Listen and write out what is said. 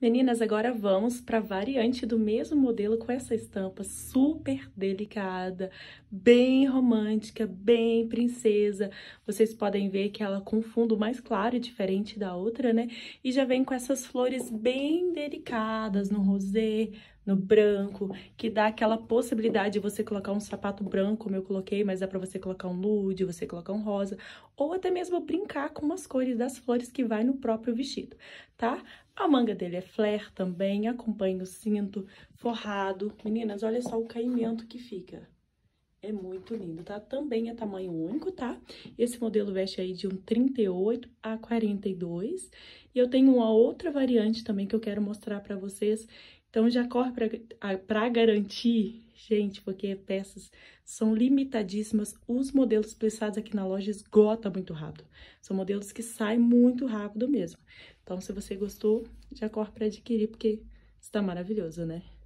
Meninas, agora vamos para a variante do mesmo modelo com essa estampa super delicada, bem romântica, bem princesa. Vocês podem ver que ela com fundo mais claro e diferente da outra, né? E já vem com essas flores bem delicadas no rosê, no branco, que dá aquela possibilidade de você colocar um sapato branco, como eu coloquei, mas dá pra você colocar um nude, você colocar um rosa, ou até mesmo brincar com as cores das flores que vai no próprio vestido, tá? A manga dele é flare também, acompanha o cinto forrado. Meninas, olha só o caimento que fica. É muito lindo, tá? Também é tamanho único, tá? Esse modelo veste aí de um 38 a 42. E eu tenho uma outra variante também que eu quero mostrar pra vocês. Então, já corre pra, pra garantir, gente, porque peças são limitadíssimas. Os modelos plissados aqui na loja esgotam muito rápido. São modelos que saem muito rápido mesmo. Então, se você gostou, já corre pra adquirir, porque está maravilhoso, né?